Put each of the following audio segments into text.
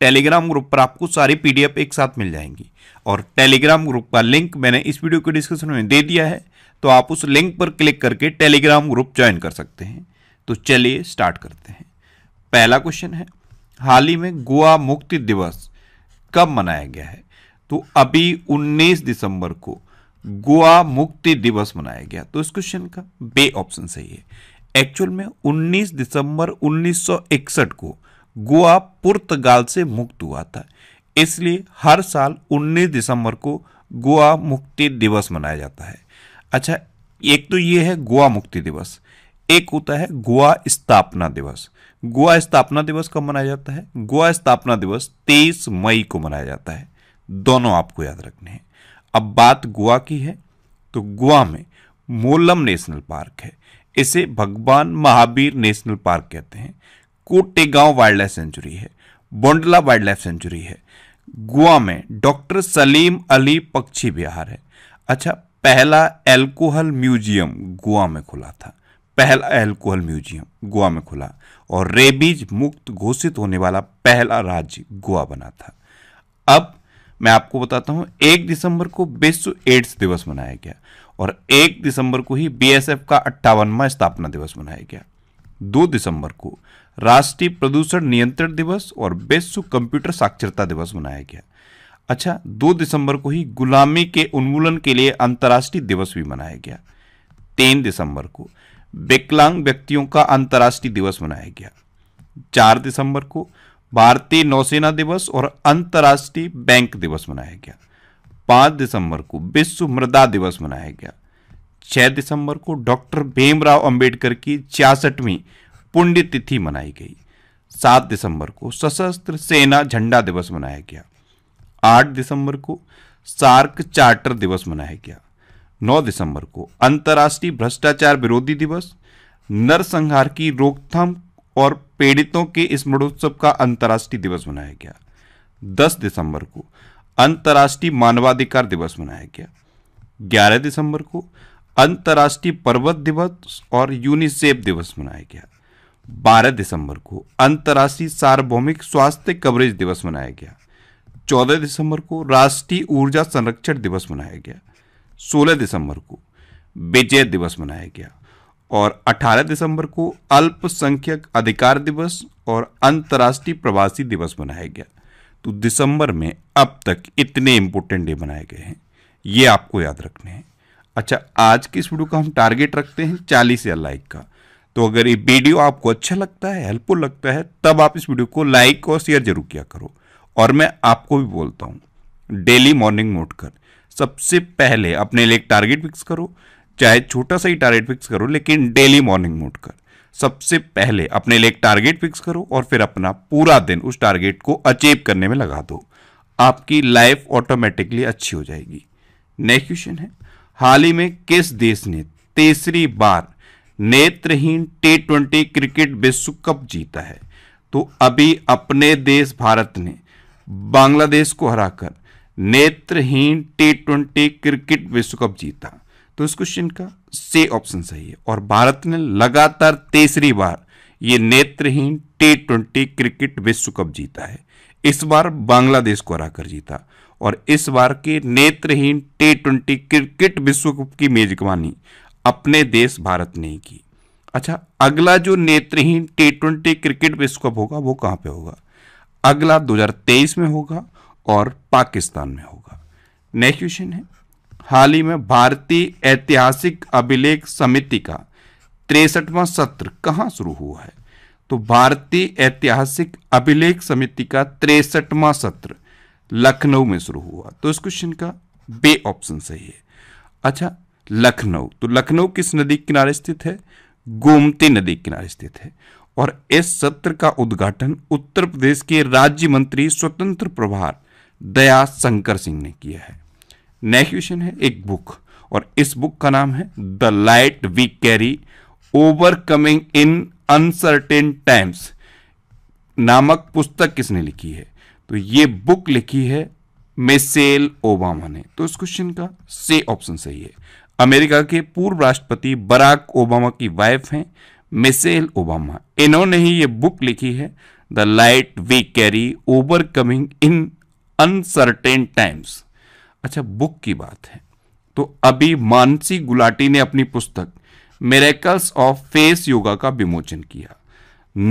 Telegram group पर आपको सारी पीडीएफ एक साथ मिल जाएंगी और टेलीग्राम ग्रुप का लिंक मैंने इस वीडियो के डिस्क्रिप्शन में दे दिया है तो आप उस लिंक पर क्लिक करके टेलीग्राम ग्रुप ज्वाइन कर सकते हैं तो चलिए स्टार्ट करते हैं पहला क्वेश्चन है हाल ही में गोवा मुक्ति दिवस कब मनाया गया है तो अभी 19 दिसंबर को गोवा मुक्ति दिवस मनाया गया तो इस क्वेश्चन का बे ऑप्शन सही है एक्चुअल में 19 दिसंबर 1961 को गोवा पुर्तगाल से मुक्त हुआ था इसलिए हर साल 19 दिसंबर को गोवा मुक्ति दिवस मनाया जाता है अच्छा एक तो ये है गोवा मुक्ति दिवस एक होता है गोवा स्थापना दिवस गोवा स्थापना दिवस कब मनाया जाता है गोवा स्थापना दिवस 23 मई को मनाया जाता है दोनों आपको याद रखने हैं अब बात गोवा की है तो गोवा में मोलम नेशनल पार्क है इसे भगवान महावीर नेशनल पार्क कहते हैं कोटेगांव वाइल्ड लाइफ सेंचुरी है बोंडला वाइल्ड लाइफ सेंचुरी है गोवा में डॉक्टर सलीम अली पक्षी विहार है अच्छा पहला एल्कोहल म्यूजियम गोवा में खुला था पहला एल्कोहल म्यूजियम गोवा में खुला और रेबीज मुक्त घोषित होने वाला पहला राज्य गोवा बना था अब मैं आपको बताता हूं एक दिसंबर को विश्व एड्स दिवस मनाया गया और एक दिसंबर को ही बीएसएफ का अट्ठावनवा स्थापना दिवस मनाया गया दो दिसंबर को राष्ट्रीय प्रदूषण नियंत्रण दिवस और विश्व कंप्यूटर साक्षरता दिवस मनाया गया अच्छा दो दिसंबर को ही गुलामी के उन्मूलन के लिए अंतर्राष्ट्रीय दिवस भी मनाया गया तीन दिसंबर को विकलांग व्यक्तियों का अंतर्राष्ट्रीय दिवस मनाया गया चार दिसंबर को भारतीय नौसेना दिवस और अंतर्राष्ट्रीय बैंक दिवस मनाया गया पांच दिसंबर को विश्व मृदा दिवस मनाया गया छह दिसंबर को डॉक्टर भीमराव अंबेडकर की छियासठवीं पुण्य तिथि मनाई गई सात दिसंबर को सशस्त्र सेना झंडा दिवस मनाया गया आठ दिसंबर को सार्क चार्टर दिवस मनाया गया नौ दिसंबर को अंतर्राष्ट्रीय भ्रष्टाचार विरोधी दिवस नरसंहार की रोकथाम और पीड़ितों के स्मरणोत्सव का अंतर्राष्ट्रीय दिवस मनाया गया दस दिसंबर को अंतर्राष्ट्रीय मानवाधिकार दिवस मनाया गया ग्यारह दिसंबर को अंतर्राष्ट्रीय पर्वत दिवस और यूनिसेफ दिवस मनाया गया 12 दिसंबर को अंतर्राष्ट्रीय सार्वभौमिक स्वास्थ्य कवरेज दिवस मनाया गया 14 दिसंबर को राष्ट्रीय ऊर्जा संरक्षण दिवस मनाया गया 16 दिसंबर को विजय दिवस मनाया गया और 18 दिसंबर को अल्पसंख्यक अधिकार दिवस और अंतर्राष्ट्रीय प्रवासी दिवस मनाया गया तो दिसंबर में अब तक इतने इंपोर्टेंट डे बनाए गए हैं ये आपको याद रखने हैं अच्छा आज की इस वीडियो का हम टारगेट रखते हैं चालीस या लाइक का तो अगर ये वीडियो आपको अच्छा लगता है हेल्पफुल लगता है तब आप इस वीडियो को लाइक और शेयर जरूर किया करो और मैं आपको भी बोलता हूँ डेली मॉर्निंग नोट कर सबसे पहले अपने लिए एक टारगेट फिक्स करो चाहे छोटा सा ही टारगेट फिक्स करो लेकिन डेली मॉर्निंग नोट कर सबसे पहले अपने लिए एक टारगेट फिक्स करो और फिर अपना पूरा दिन उस टारगेट को अचीव करने में लगा दो आपकी लाइफ ऑटोमेटिकली अच्छी हो जाएगी नेक्स्ट क्वेश्चन है हाल ही में किस देश ने तीसरी बार नेत्रहीन टी ट्वेंटी क्रिकेट विश्व कप जीता है तो अभी अपने देश भारत ने बांग्लादेश को हराकर नेत्रहीन टी ट्वेंटी क्रिकेट विश्व कप जीता तो इस क्वेश्चन का से ऑप्शन सही है और भारत ने लगातार तीसरी बार ये नेत्रहीन टी ट्वेंटी क्रिकेट विश्व कप जीता है इस बार बांग्लादेश को हराकर जीता और इस बार के नेत्रहीन टी ट्वेंटी क्रिकेट विश्व कप की मेजबानी अपने देश भारत ने ही की अच्छा अगला जो नेत्रहीन टी ट्वेंटी क्रिकेट विश्व कप होगा वो कहाँ पे होगा अगला 2023 में होगा और पाकिस्तान में होगा नेक्स्ट क्वेश्चन है हाल ही में भारतीय ऐतिहासिक अभिलेख समिति का तिरसठवां सत्र कहाँ शुरू हुआ है तो भारतीय ऐतिहासिक अभिलेख समिति का तिरसठवां सत्र लखनऊ में शुरू हुआ तो इस क्वेश्चन का बे ऑप्शन सही है अच्छा लखनऊ तो लखनऊ किस नदी के किनारे स्थित है गोमती नदी के किनारे स्थित है और इस सत्र का उद्घाटन उत्तर प्रदेश के राज्य मंत्री स्वतंत्र प्रभार दया शंकर सिंह ने किया है नेक्स्ट क्वेश्चन है एक बुक और इस बुक का नाम है the light we carry overcoming in uncertain times नामक पुस्तक किसने लिखी है तो ये बुक लिखी है मिसेल ओबामा ने तो इस क्वेश्चन का से ऑप्शन सही है अमेरिका के पूर्व राष्ट्रपति बराक ओबामा की वाइफ हैं मिसेल ओबामा इन्होंने ही ये बुक लिखी है the light we carry overcoming in uncertain times अच्छा बुक की बात है तो अभी मानसी गुलाटी ने अपनी पुस्तक मेरेकल्स ऑफ फेस योगा का विमोचन किया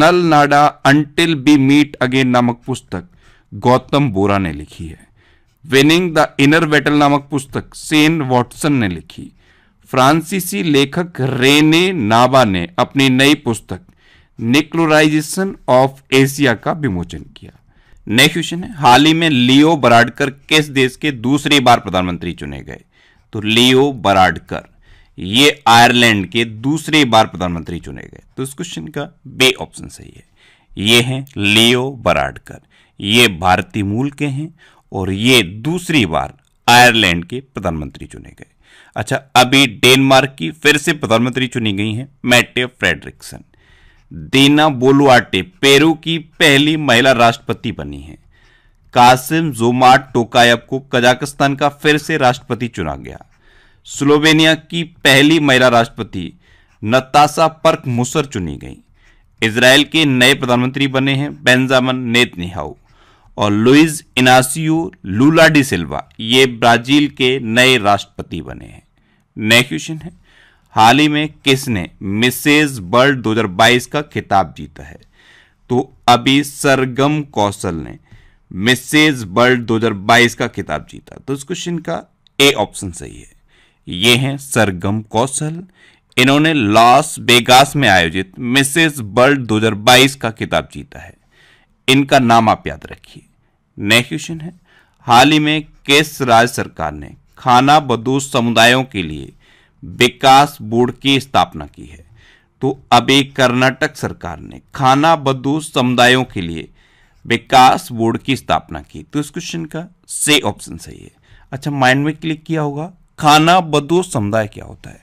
नल नाडा अंटिल बी मीट अगेन नामक पुस्तक गौतम बोरा ने लिखी है विनिंग द इनर बैटल नामक पुस्तक सेन वॉटसन ने लिखी फ्रांसीसी लेखक रेने नाबा ने अपनी नई पुस्तक निक्लोराइजेशन ऑफ एशिया का विमोचन किया नेक्स्ट क्वेश्चन है हाल ही में लियो बराडकर किस देश के दूसरी बार प्रधानमंत्री चुने गए तो लियो बराडकर ये आयरलैंड के दूसरी बार प्रधानमंत्री चुने गए तो इस क्वेश्चन का बे ऑप्शन सही है ये हैं लियो बराडकर ये भारतीय मूल के हैं और ये दूसरी बार आयरलैंड के प्रधानमंत्री चुने गए अच्छा अभी डेनमार्क की फिर से प्रधानमंत्री चुनी गई हैं मैटे फ्रेडरिक्सन दीना बोलुआटे पेरू की पहली महिला राष्ट्रपति बनी है कासिम जोमाट टोकायब को कजाकिस्तान का फिर से राष्ट्रपति चुना गया स्लोवेनिया की पहली महिला राष्ट्रपति नतासा पर्क मुसर चुनी गई इसराइल के नए प्रधानमंत्री बने हैं बेंजामिन नेतनिहाऊ और Luiz Inacio Lula da Silva ये ब्राजील के नए राष्ट्रपति बने हैं नेक्स्ट क्वेश्चन है हाल ही में किसने मिसेज वर्ल्ड 2022 का खिताब जीता है तो अभी सरगम कौशल ने मिसेज वर्ल्ड 2022 का खिताब जीता तो इस क्वेश्चन का ए ऑप्शन सही है ये हैं सरगम कौशल इन्होंने लॉस वेगास में आयोजित मिसेज वर्ल्ड 2022 का खिताब जीता है इनका नाम आप याद रखिए नेक्स्ट क्वेश्चन है हाल ही में किस राज्य सरकार ने खाना बदूस समुदायों के लिए विकास बोर्ड की स्थापना की है तो अभी कर्नाटक सरकार ने खाना बदूस समुदायों के लिए विकास बोर्ड की स्थापना की तो इस क्वेश्चन का से ऑप्शन सही है अच्छा माइंड में क्लिक किया होगा खाना बदोश समुदाय क्या होता है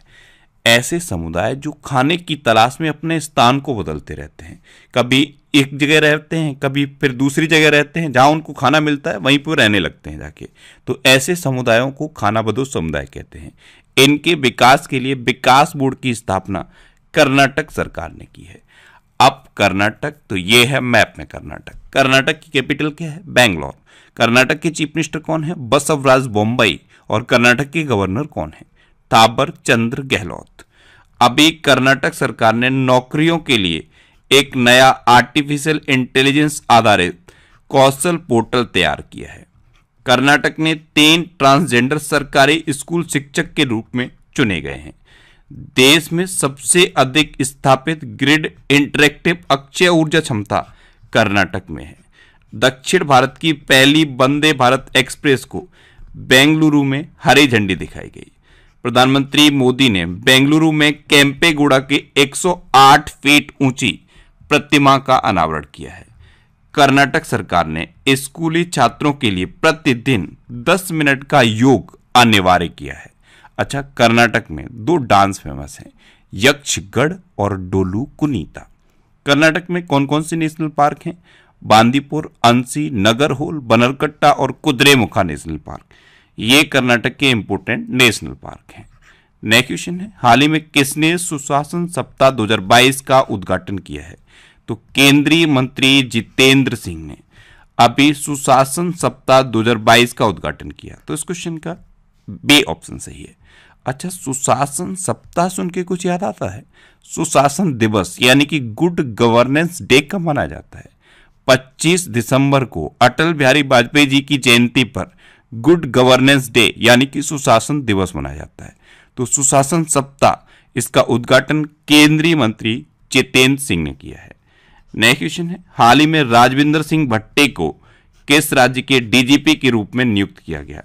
ऐसे समुदाय जो खाने की तलाश में अपने स्थान को बदलते रहते हैं कभी एक जगह रहते हैं कभी फिर दूसरी जगह रहते हैं जहाँ उनको खाना मिलता है वहीं पर रहने लगते हैं जाके तो ऐसे समुदायों को खाना बदोश समुदाय कहते हैं इनके विकास के लिए विकास बोर्ड की स्थापना कर्नाटक सरकार ने की है अब कर्नाटक तो ये है मैप में कर्नाटक कर्नाटक की कैपिटल क्या है बैंगलोर कर्नाटक के चीफ मिनिस्टर कौन है बसवराज बम्बई और कर्नाटक के गवर्नर कौन है ताबर चंद्र गहलोत अभी कर्नाटक सरकार ने नौकरियों के लिए एक नया आर्टिफिशियल इंटेलिजेंस आधारित कौशल पोर्टल तैयार किया है कर्नाटक में तीन ट्रांसजेंडर सरकारी स्कूल शिक्षक के रूप में चुने गए हैं देश में सबसे अधिक स्थापित ग्रिड इंटरेक्टिव अक्षय ऊर्जा क्षमता कर्नाटक में है दक्षिण भारत की पहली वंदे भारत एक्सप्रेस को बेंगलुरु में हरी झंडी दिखाई गई प्रधानमंत्री मोदी ने बेंगलुरु में कैंपेगुड़ा के 108 फीट ऊंची प्रतिमा का अनावरण किया है कर्नाटक सरकार ने स्कूली छात्रों के लिए प्रतिदिन 10 मिनट का योग अनिवार्य किया है अच्छा कर्नाटक में दो डांस फेमस हैं यक्षगढ़ और डोलू कुनीता कर्नाटक में कौन कौन से नेशनल पार्क हैं बांदीपुर अंसी नगरहोल बनरकट्टा और मुखा नेशनल पार्क ये कर्नाटक के इंपोर्टेंट नेशनल पार्क हैं नेक्स्ट क्वेश्चन है हाल ही में किसने सुशासन सप्ताह 2022 का उद्घाटन किया है तो केंद्रीय मंत्री जितेंद्र सिंह ने अभी सुशासन सप्ताह 2022 का उद्घाटन किया तो इस क्वेश्चन का बे ऑप्शन सही है अच्छा सुशासन सप्ताह सुन के कुछ याद आता है सुशासन दिवस यानी कि गुड गवर्नेंस डे कब मनाया जाता है 25 दिसंबर को अटल बिहारी वाजपेयी जी की जयंती पर गुड गवर्नेंस डे यानी कि सुशासन दिवस मनाया जाता है तो सुशासन सप्ताह इसका उद्घाटन केंद्रीय मंत्री चितेंद्र सिंह ने किया है नेक्स्ट क्वेश्चन है हाल ही में राजविंदर सिंह भट्टे को किस राज्य के डीजीपी के रूप में नियुक्त किया गया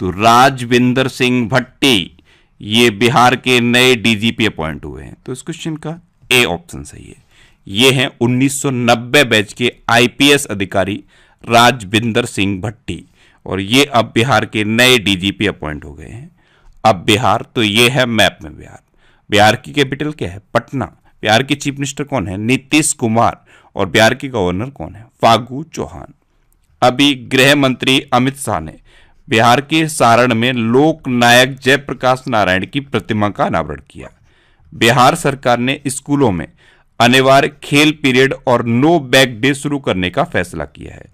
तो राजविंदर सिंह भट्टे ये बिहार के नए डीजीपी अपॉइंट हुए हैं तो इस क्वेश्चन का ए ऑप्शन सही है ये हैं 1990 बैच के आईपीएस अधिकारी राजविंदर सिंह भट्टी और ये अब बिहार के नए डीजीपी अपॉइंट हो गए हैं अब बिहार तो ये है मैप में बिहार बिहार की कैपिटल क्या है पटना बिहार के चीफ मिनिस्टर कौन है नीतीश कुमार और बिहार के गवर्नर कौन है फागू चौहान अभी गृह मंत्री अमित शाह ने बिहार के सारण में लोक नायक जयप्रकाश नारायण की प्रतिमा का अनावरण किया बिहार सरकार ने स्कूलों में अनिवार्य खेल पीरियड और नो बैग डे शुरू करने का फैसला किया है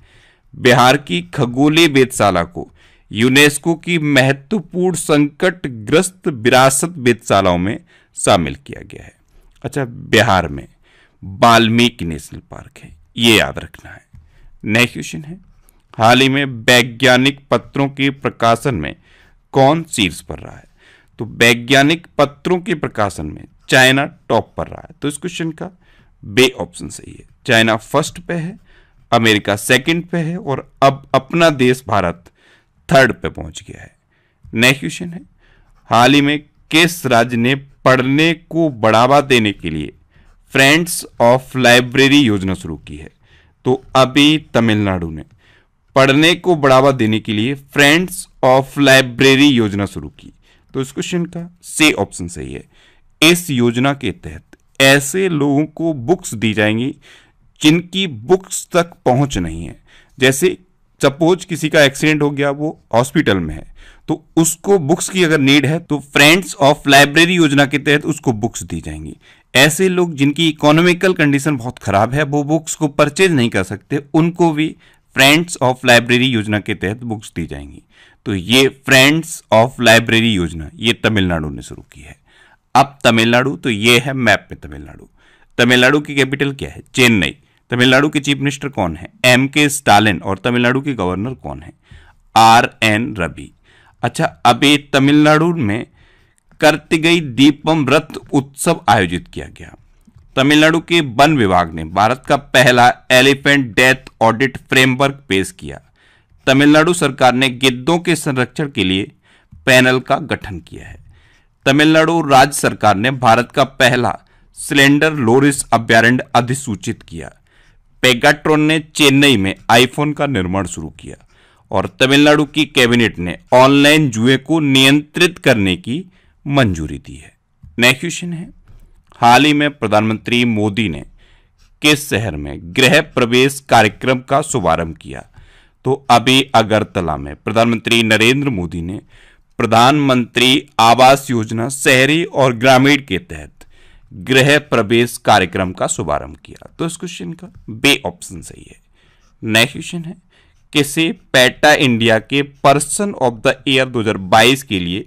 बिहार की खगोलीय वेदशाला को यूनेस्को की महत्वपूर्ण संकटग्रस्त विरासत वेदशालाओं में शामिल किया गया है अच्छा बिहार में वाल्मीकि नेशनल पार्क है ये याद रखना है नेक्स्ट क्वेश्चन है हाल ही में वैज्ञानिक पत्रों के प्रकाशन में कौन शीर्ष पर रहा है तो वैज्ञानिक पत्रों के प्रकाशन में चाइना टॉप पर रहा है तो इस क्वेश्चन का बे ऑप्शन सही है चाइना फर्स्ट पे है अमेरिका सेकंड पे है और अब अपना देश भारत थर्ड पे पहुंच गया है नेक्स्ट क्वेश्चन है हाल ही में किस राज्य ने पढ़ने को बढ़ावा देने के लिए फ्रेंड्स ऑफ लाइब्रेरी योजना शुरू की है तो अभी तमिलनाडु ने पढ़ने को बढ़ावा देने के लिए फ्रेंड्स ऑफ लाइब्रेरी योजना शुरू की तो इस क्वेश्चन का से ऑप्शन सही है इस योजना के तहत ऐसे लोगों को बुक्स दी जाएंगी जिनकी बुक्स तक पहुंच नहीं है जैसे सपोज किसी का एक्सीडेंट हो गया वो हॉस्पिटल में है तो उसको बुक्स की अगर नीड है तो फ्रेंड्स ऑफ लाइब्रेरी योजना के तहत उसको बुक्स दी जाएंगी ऐसे लोग जिनकी इकोनॉमिकल कंडीशन बहुत ख़राब है वो बुक्स को परचेज नहीं कर सकते उनको भी फ्रेंड्स ऑफ लाइब्रेरी योजना के तहत बुक्स दी जाएंगी तो ये फ्रेंड्स ऑफ लाइब्रेरी योजना ये तमिलनाडु ने शुरू की है अब तमिलनाडु तो ये है मैप में तमिलनाडु तमिलनाडु की कैपिटल क्या है चेन्नई तमिलनाडु के चीफ मिनिस्टर कौन है एम के स्टालिन और तमिलनाडु के गवर्नर कौन है आर एन रवि अच्छा अभी तमिलनाडु में कर्तिगई दीपम व्रत उत्सव आयोजित किया गया तमिलनाडु के वन विभाग ने भारत का पहला एलिफेंट डेथ ऑडिट फ्रेमवर्क पेश किया तमिलनाडु सरकार ने गिद्धों के संरक्षण के लिए पैनल का गठन किया है तमिलनाडु राज्य सरकार ने भारत का पहला सिलेंडर लोरिस अभ्यारण्य अधिसूचित किया पेगाट्रॉन ने चेन्नई में आईफोन का निर्माण शुरू किया और तमिलनाडु की कैबिनेट ने ऑनलाइन जुए को नियंत्रित करने की मंजूरी दी है नेक्स्ट क्वेश्चन है हाल ही में प्रधानमंत्री मोदी ने किस शहर में गृह प्रवेश कार्यक्रम का शुभारंभ किया तो अभी अगरतला में प्रधानमंत्री नरेंद्र मोदी ने प्रधानमंत्री आवास योजना शहरी और ग्रामीण के तहत गृह प्रवेश कार्यक्रम का शुभारंभ किया तो इस क्वेश्चन का बे ऑप्शन सही है नेक्स्ट क्वेश्चन है किसे पैटा इंडिया के पर्सन ऑफ द ईयर 2022 के लिए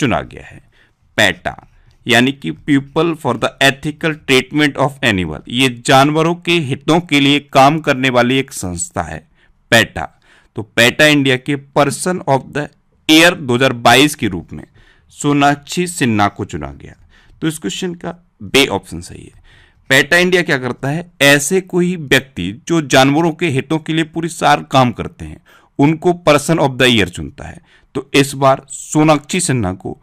चुना गया है पैटा यानी कि people for the ethical treatment of animal ये जानवरों के हितों के लिए काम करने वाली एक संस्था है पैटा तो पैटा इंडिया के पर्सन ऑफ द ईयर 2022 के रूप में सोनाक्षी सिन्हा को चुना गया तो इस क्वेश्चन का बे ऑप्शन सही है पेटा इंडिया क्या करता है ऐसे कोई व्यक्ति जो जानवरों के हितों के लिए पूरी सार काम करते हैं उनको पर्सन ऑफ द ईयर चुनता है तो इस बार सोनाक्षी सिन्हा को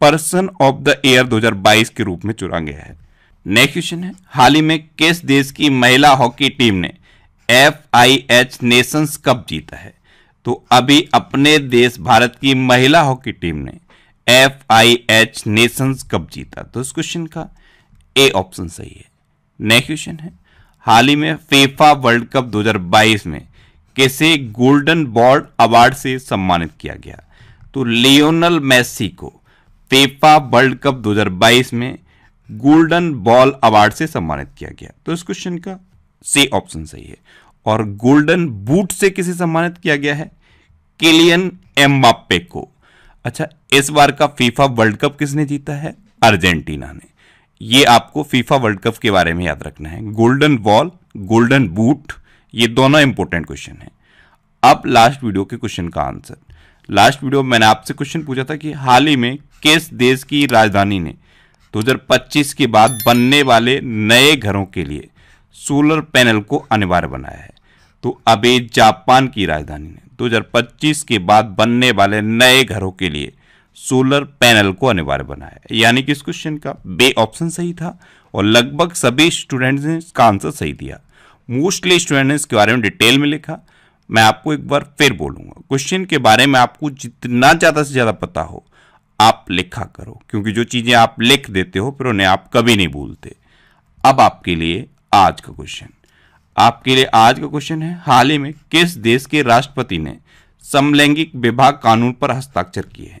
पर्सन ऑफ द ईयर 2022 के रूप में चुना गया है नेक्स्ट क्वेश्चन है हाल ही में किस देश की महिला हॉकी टीम ने F I H nations cup जीता है तो अभी अपने देश भारत की महिला हॉकी टीम ने F I H nations cup जीता तो इस क्वेश्चन का ए ऑप्शन सही है नेक्स्ट क्वेश्चन है हाल ही में फेफा वर्ल्ड कप 2022 में किसे गोल्डन बॉल अवार्ड से सम्मानित किया गया तो लियोनल मेसी को फेफा वर्ल्ड कप 2022 में गोल्डन बॉल अवार्ड से सम्मानित किया गया तो इस क्वेश्चन का सी ऑप्शन सही है और गोल्डन बूट से किसे सम्मानित किया गया है केलियन एम्बापे को अच्छा इस बार का फीफा वर्ल्ड कप किसने जीता है अर्जेंटीना ने ये आपको फीफा वर्ल्ड कप के बारे में याद रखना है गोल्डन बॉल गोल्डन बूट ये दोनों इंपॉर्टेंट क्वेश्चन है अब लास्ट वीडियो के क्वेश्चन का आंसर लास्ट वीडियो मैंने आपसे क्वेश्चन पूछा था कि हाल ही में किस देश की राजधानी ने 2025 के बाद बनने वाले नए घरों के लिए सोलर पैनल को अनिवार्य बनाया है तो अब जापान की राजधानी ने 2025 के बाद बनने वाले नए घरों के लिए सोलर पैनल को अनिवार्य बनाया यानी कि इस क्वेश्चन का बे ऑप्शन सही था और लगभग सभी स्टूडेंट्स ने इसका आंसर सही दिया मोस्टली स्टूडेंट ने इसके बारे में डिटेल में लिखा मैं आपको एक बार फिर बोलूंगा क्वेश्चन के बारे में आपको जितना ज़्यादा से ज़्यादा पता हो आप लिखा करो क्योंकि जो चीज़ें आप लिख देते हो फिर उन्हें आप कभी नहीं भूलते अब आपके लिए आज का क्वेश्चन आपके लिए आज का क्वेश्चन है हाल ही में किस देश के राष्ट्रपति ने समलैंगिक विभाग कानून पर हस्ताक्षर किए हैं